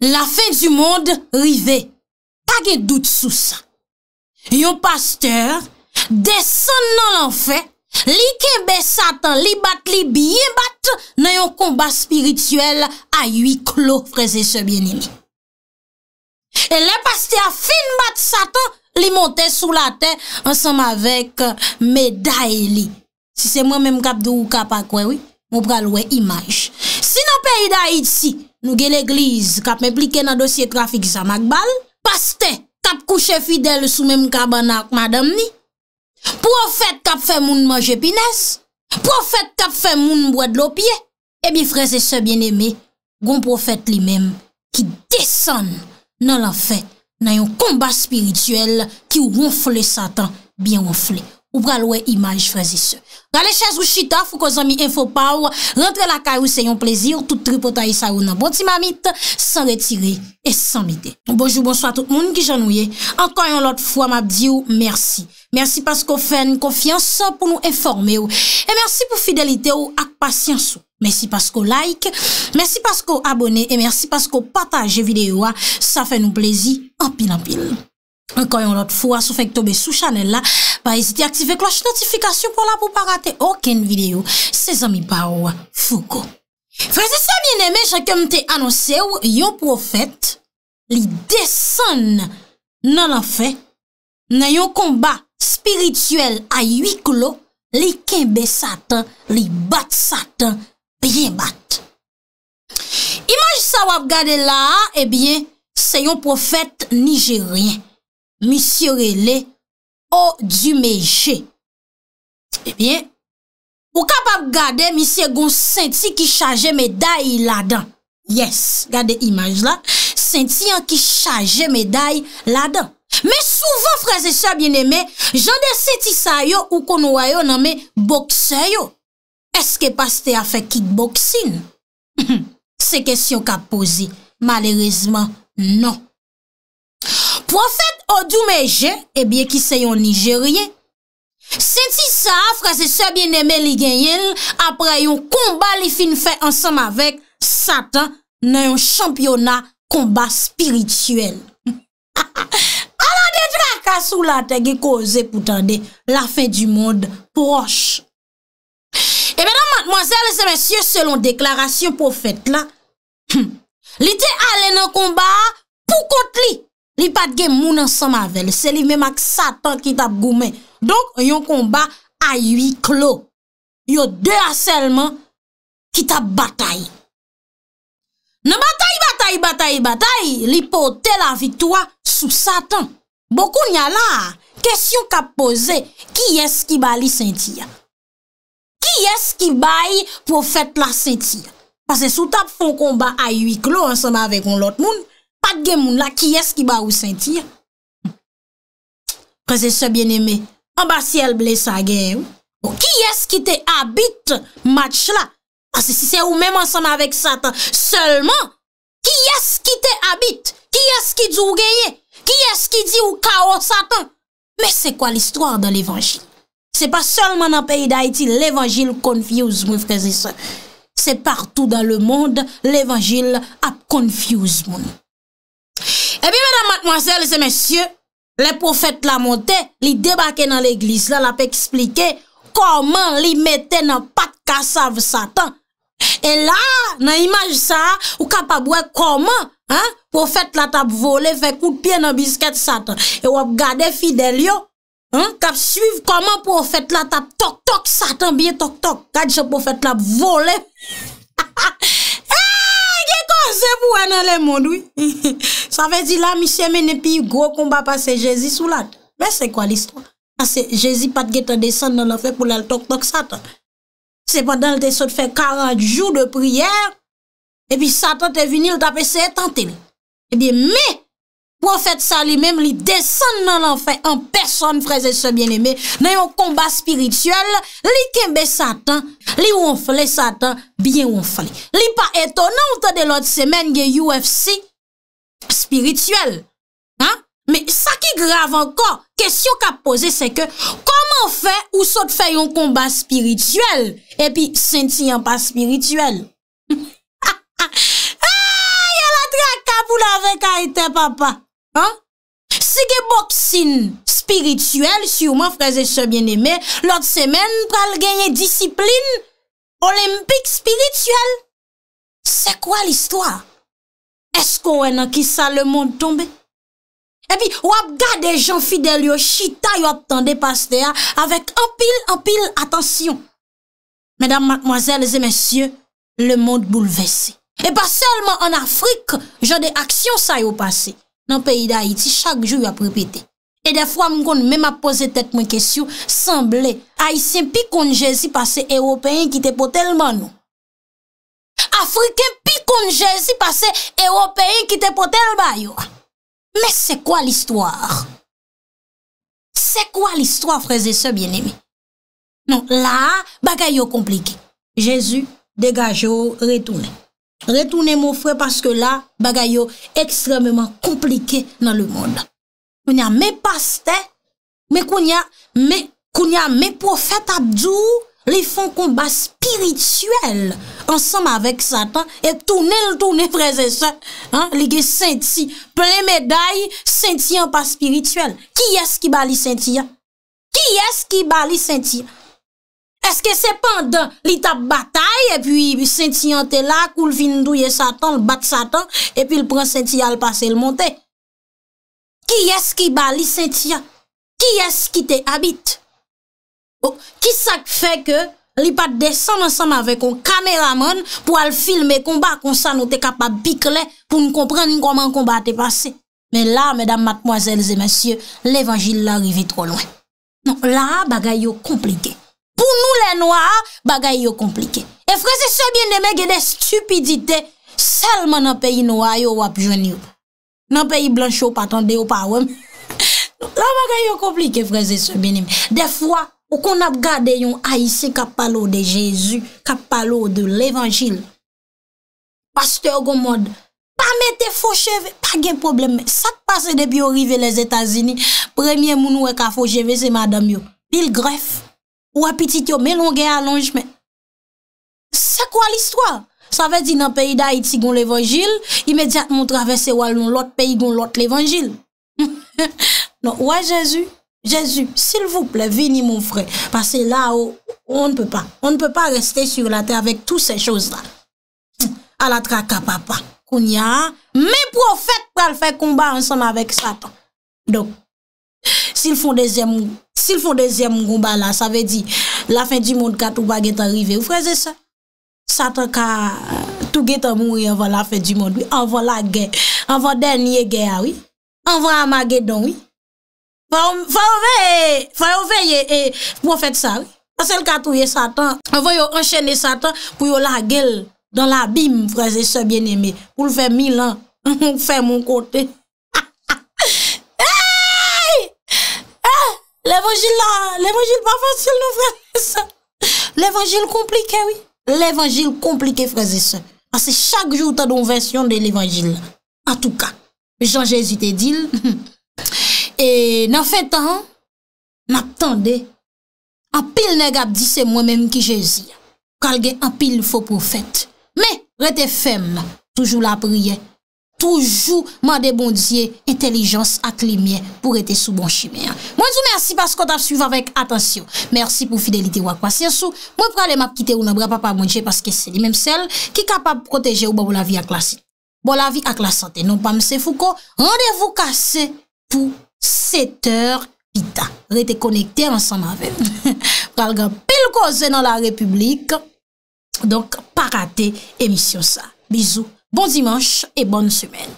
La fin du monde rive. Pag e dout sou sa. Yon pasteur, deson nan lan fe, li kebe satan, li bat, li biye bat, nan yon kombat spirituel aywi klo freze se bienini. E le pasteur fin bat satan, li monte sou la te, ansam avek medaye li. Si se mwen menm kap do ou kap akwen, moun pralwe imaj. Si nan peyi da iti, nou gen eklize kap meplike nan dosye trafik sa magbal, paste kap kouche fidel sou mem kabana ak madam ni, profet kap fe moun manje pines profet kap fe moun mwad lopye ebi freze se bieneme goun profet li mem ki desen nan la fe nan yon komba spirituel ki ou ronfle satan bi ronfle Ou pralwe imaj frazi se Gale chèz ou chita fou ko zami enfopaw Rentre la kay ou se yon plezir Tout tri potay sa ou nan boti mamit San retire et san bide Bonjou, bonsoit tout moun ki janouye Ankan yon lot fwa mabdi ou, mersi Mersi paskou fèn konfians pou nou enforme ou E mersi pou fidelite ou ak pasyans ou Mersi paskou like Mersi paskou abone E mersi paskou pataje videyo a Sa fè nou plezi, apil apil Enkoyon lot fwa sou fek tobe sou chanel la, ba ezite aktive kloch notifikasyon pou la pou pa rate oken video se zami pa wwa fuko. Freze sa mwen eme, jakem te anonse ou yon profet li desan nan la fe, nan yon komba spirituel ay wiklo, li kembe satan, li bat satan, bien bat. Imanj sa wap gade la, eh se yon profet nijerien. misye rele o di meje e bien ou kapap gade misye gon senti ki chaje meday la dan yes gade imaj la senti an ki chaje meday la dan me souvan freze sou a bine me jan de sentisa yo ou konwayo nanme bokse yo eske pas te a fe kickboksin se kesyon ka pose malerezman non Profet odou meje, e eh bie ki se yon nijeryen. Senti sa, fra se se bieneme li genyel, apre yon komba li fin fe ansam avek, satan nan yon champyona komba spirituel. A ah, la de drakas ou la tege koze pou tande la fe du moun proche. E bè nan mwazèl e se mèsyè, selon deklarasyon profet la, li te alè nan komba pou kot li. Li pat gen moun ansan mavel, se li memak satan ki tap goumen. Donk yon komba aywi klo. Yo de aselman ki tap batay. Nan batay, batay, batay, batay, li pote la vitwa sou satan. Boku nyan la, kesyon ka pose, ki eski ba li sentia? Ki eski bay pou fet la sentia? Pase sou tap fon komba aywi klo ansan mavel kon lot moun, Patge moun la, ki es ki ba ou senti ya? Prezese bien eme, ambasye el blesa geye ou. Bon, ki es ki te abit match la? Asi si se ou mem ansan avek satan. Seleman, ki es ki te abit? Ki es ki di ou geye? Ki es ki di ou ka ou satan? Me se kwa l'histoire de l'Evangil? Se pa seleman an peyi da iti, l'Evangil konfiyouz moun prezese. Se partou da le moun, l'Evangil konfiyouz moun. E bi mèdam matmoselle se mèsyè, le pou fèt la montè, li debake nan l'eglise la, la pe eksplike, koman li metè nan pat kasav satan. E la, nan imaj sa, ou kap ap wè koman, pou fèt la tap vole, fè kout piè nan biskèt satan. E wap gade fidel yo, kap suiv koman pou fèt la tap tok tok, satan biye tok tok, kade se pou fèt la volè. Zè pou anè lè moun dwi. Sa vè zi la, mi sè menè pi yu gro koumba pa se Jezi sou lat. Mè se kwa l'histoire? Sa se Jezi pat gè te desan nan la fè pou lè l'tok-tok satan. Se pa dan lè te sò te fè karanjou de priyèr e pi satan te vini lè ta fè se etantè. E bi mè Ou an fèt sa li mèm li desan nan l'an fèt, an pèson freze se bien emè, nan yon kombat spirituel, li kembe satan, li wonfle satan, biye wonfle. Li pa eto nan ou tè de lòt semen gen UFC, spirituel. Ha? Me sa ki grav anko, kèsyon ka pose se ke, koman fèt ou sot fèt yon kombat spirituel? E pi, senti yon pas spirituel. Ha ha! Ha! Ya la tra kapou la vek a itè papa! Si ge boksin spirituel, si ouman fraze se bien eme, lòd semen pral genye disiplin olimpik spirituel. Se kwa l'histoire? Esko wè nan ki sa le monde tombe? E pi wap gade jan fidèl yo chita yo ap tande paste ya, avèk apil apil atansyon. Mèdam, mèdame, mèdame, le monde boulevesse. E pa selman an Afrik, jò de aksyon sa yo pase. Nan peyi da Haiti, chak jou yu apripite. E defwa m kon mè m apose tèt mwen kesyo, sanble, Haitien pi kon Jezi pase Eropéen ki te potelman nou. Afriken pi kon Jezi pase Eropéen ki te potelman yu. Mè se kwa l'histoire? Se kwa l'histoire, freze se, bien emi? Non, la, baka yu komplike. Jezi degaje ou retounen. Retounen mou fwe paske la Bagay yo ekstrememan komplike nan le moun Koun ya me paste Koun ya me profet abdou Li fon komba spirituel Ansem avèk satan Etounen l'tounen freze se Li ge senti Ple meday senti anpa spirituel Ki es ki bali senti an? Ki es ki bali senti an? Eske se pandan li tap bata Et puis Saint-Yan te la Kou l'vindouye Satan, l'bate Satan Et puis l'pren Saint-Yan l'passe l'monte Ki es ki ba li Saint-Yan? Ki es ki te habite? Ki sa fe ke Li pat desan ansam ave kon kameramon Pou al filme kon ba Kon sa nou te kapap bikle Pou n'komprenn koman kon ba te pase Men la, medam, matmoazel, zemensye L'Evangile l'arrivi tro lwen Non, la bagay yo komplike Pou nou lè noa, bagay yo komplike E freze sebyen deme gen de stupidite Selman nan peyi nou a yo wap jwen yo Nan peyi blan chou patan de yo pa wem La waman gen yo komplike freze sebyen im De fwa, ou kon ap gade yon a yise kap palo de Jezu Kap palo de l'Evangil Pasteur gomod Pa mette fosheve, pa gen probleme Sa te pase depi yo rive les Etasini Premye moun ou e ka fosheve se madam yo Pil gref Ou apitit yo melongen alonjme Sa kwa l'histoire? Sa ve di nan peyi da iti goun l'Evangil, imediat moun travese walon l'ot peyi goun l'ot l'Evangil. Non, wè Jezu, Jezu, sil vouple, vini moun fre, pase la ou, oh, ou n'peu pa, ou n'peu pa reste sur la te avèk tou se chouse la. A la traka papa, koun ya, mè profète pral fè koumba ansan avèk Satan. Don, sil foun dezem moun, sil foun dezem moun koumba la, sa ve di, la fin di moun katou bagèt arrive, ou freze sa? satan ka touge ta moun, yon va la fe di moun, yon va la gen, yon va denye gen awi, yon va ama gen donwi, fwa yon veye, pou fwek sa, tasel ka touye satan, yon va yo enchenne satan, pou yo la gel, dan la bim, vreze se bien eme, pou lve mil an, fwe moun kote, ha ha ha, hey, hey, l'evangil la, l'evangil pa fwek se l nou vreze sa, l'evangil komplike wii, l'Evangil komplike freze se. Ase chak jou ta don versyon de l'Evangil. A tou ka, jen jesu te dil. E nan fe tan, nan tan de, an pil negap di se mwen menm ki jesu. Kalge an pil foprofet. Me, rete fem, toujou la priye. Toujou mande bondye Intelijans ak li mien Pour ete sou bon chimè Mwen sou mersi paskot ap suiv avèk Atensyon Mersi pou fidelite wakwasyensou Mwen pralè map kite ou nan bra pa pa bondye Paske sè li menm sel Ki kapab proteje ou ba ou bon, la vi ak bon, la sante Non pa mse fouko Mwende vou kase pou setèr Pita Rete konekte ansan avèm Pralè gen pel koze nan la republik Donk parate emisyon sa Bizou Bon dimanche et bonne semaine.